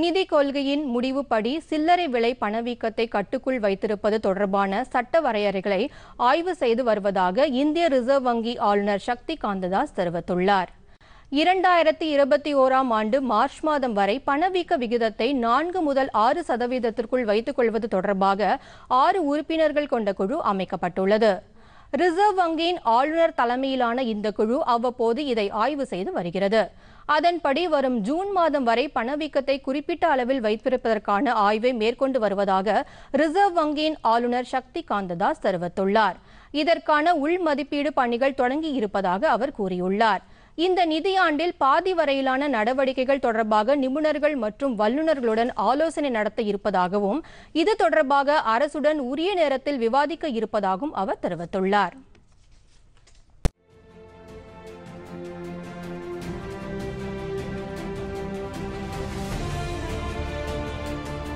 நிதி கொள்கையின் முடிவுப்படி சில்லறை விலை பணவீக்கத்தை கட்டுக்குள் வைத்திருப்பது தொடர்பான சட்ட வரையறைகளை ஆய்வு செய்து வருவதாக இந்திய ரிசர்வ் வங்கி ஆளுநர் சக்தி காந்ததாஸ் தெரிவித்துள்ளார் இரண்டாயிரத்தி இருபத்தி ஓராம் ஆண்டு மார்ச் மாதம் வரை பணவீக்க விகிதத்தை நான்கு முதல் ஆறு சதவீதத்திற்குள் வைத்துக் கொள்வது தொடர்பாக ஆறு உறுப்பினர்கள் கொண்ட குழு அமைக்கப்பட்டுள்ளது ரிசர்வ் வங்கியின் ஆளுநர் தலைமையிலான இந்த குழு அவ்வப்போது இதை ஆய்வு செய்து வருகிறது அதன்படி வரும் ஜூன் மாதம் வரை பணவீக்கத்தை குறிப்பிட்ட அளவில் வைத்திருப்பதற்கான ஆய்வை மேற்கொண்டு வருவதாக ரிசர்வ் வங்கியின் ஆளுநர் சக்தி காந்ததாஸ் தெரிவித்துள்ளார் இதற்கான உள்மதிப்பீடு பணிகள் தொடங்கி இருப்பதாக அவர் கூறியுள்ளார் இந்த நிதியாண்டில் பாதி வரையிலான நடவடிக்கைகள் தொடர்பாக நிபுணர்கள் மற்றும் வல்லுநர்களுடன் ஆலோசனை நடத்த இருப்பதாகவும் இது தொடர்பாக அரசுடன் உரிய நேரத்தில் விவாதிக்க இருப்பதாகவும் அவர் தெரிவித்துள்ளார்